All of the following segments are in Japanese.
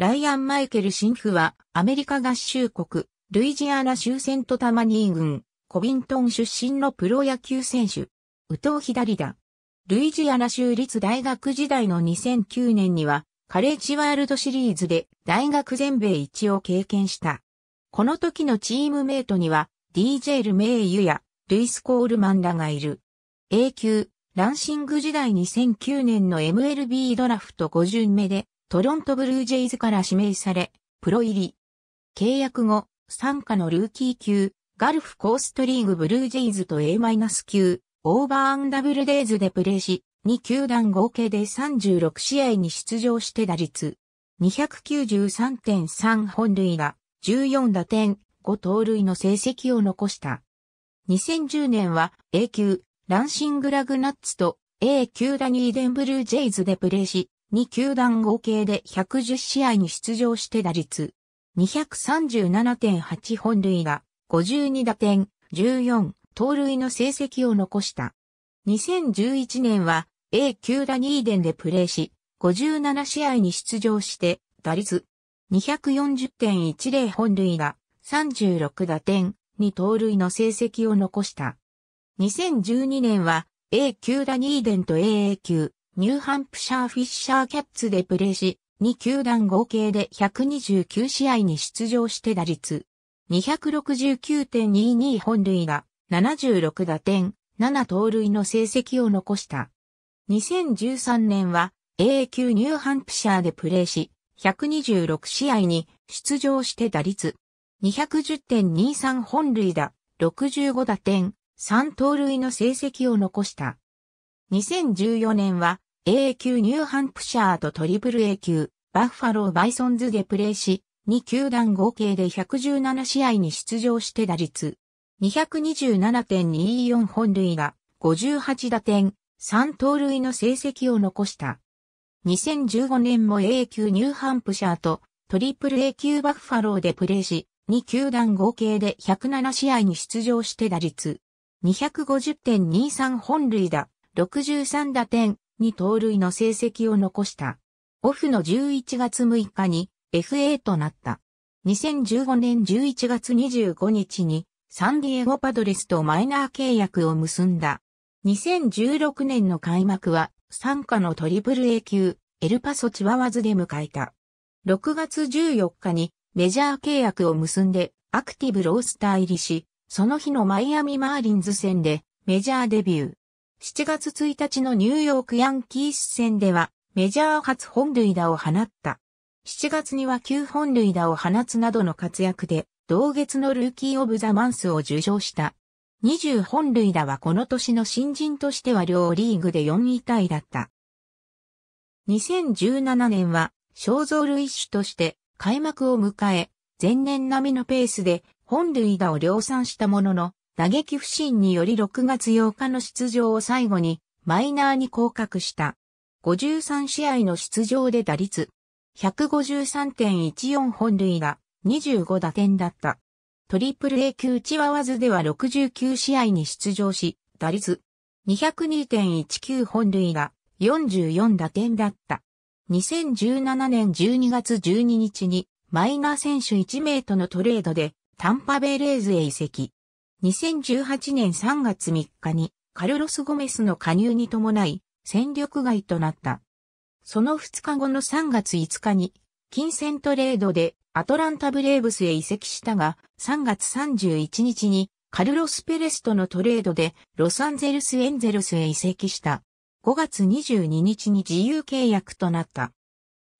ライアン・マイケル・シンフは、アメリカ合衆国、ルイジアナ州セントタマニー郡、コビントン出身のプロ野球選手。右投左打。ルイジアナ州立大学時代の2009年には、カレッジワールドシリーズで大学全米一を経験した。この時のチームメイトには、DJ ルメイユや、ルイス・コールマンらがいる。A 級、ランシング時代2009年の MLB ドラフト5巡目で、トロントブルージェイズから指名され、プロ入り。契約後、参加のルーキー級、ガルフコーストリーグブルージェイズと A- 級、オーバーダブルデイズでプレーし、2球団合計で36試合に出場して打率、293.3本塁打、14打点、5盗塁の成績を残した。2010年は A 級、ランシングラグナッツと A 級ダニーデンブルージェイズでプレーし、2球団合計で110試合に出場して打率、237.8本塁打、52打点、14、盗塁の成績を残した。2011年は A 級ダニーデンでプレーし、57試合に出場して、打率240.10本塁打、36打点、2盗塁の成績を残した。2012年は A 級ダニーデンと AA 級、ニューハンプシャーフィッシャーキャッツでプレーし、2球団合計で129試合に出場して打率。269.22本塁打、76打点、7盗塁の成績を残した。2013年は A 級ニューハンプシャーでプレーし、126試合に出場して打率。210.23本塁打、65打点、3盗塁の成績を残した。2014年は A 級ニューハンプシャーとトリプル A 級バッファローバイソンズでプレーし、2球団合計で117試合に出場して打率227.24本塁が58打点、3盗塁の成績を残した。2015年も A 級ニューハンプシャーとトリプル A 級バッファローでプレーし、2球団合計で107試合に出場して打率250.23本塁打、63打点、2盗塁の成績を残した。オフの11月6日に FA となった。2015年11月25日にサンディエゴパドレスとマイナー契約を結んだ。2016年の開幕は参加のトリプル A 級エルパソチワワズで迎えた。6月14日にメジャー契約を結んでアクティブロースター入りし、その日のマイアミマーリンズ戦でメジャーデビュー。7月1日のニューヨークヤンキース戦ではメジャー初本塁打を放った。7月には9本塁打を放つなどの活躍で同月のルーキー・オブ・ザ・マンスを受賞した。20本塁打はこの年の新人としては両リーグで4位タイだった。2017年は肖像類種として開幕を迎え、前年並みのペースで本塁打を量産したものの、打撃不振により6月8日の出場を最後にマイナーに降格した。53試合の出場で打率153.14本塁打25打点だった。トリプル A 級チワワズでは69試合に出場し、打率202.19本塁打44打点だった。2017年12月12日にマイナー選手1名とのトレードでタンパベイレーズへ移籍。2018年3月3日にカルロス・ゴメスの加入に伴い戦力外となった。その2日後の3月5日に金銭トレードでアトランタ・ブレーブスへ移籍したが3月31日にカルロス・ペレスとのトレードでロサンゼルス・エンゼルスへ移籍した。5月22日に自由契約となった。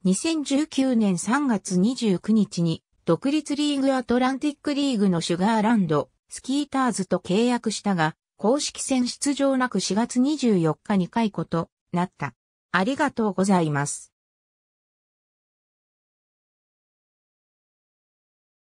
2019年3月29日に独立リーグアトランティックリーグのシュガーランドスキーターズと契約したが、公式戦出場なく4月24日に解雇となった。ありがとうございます。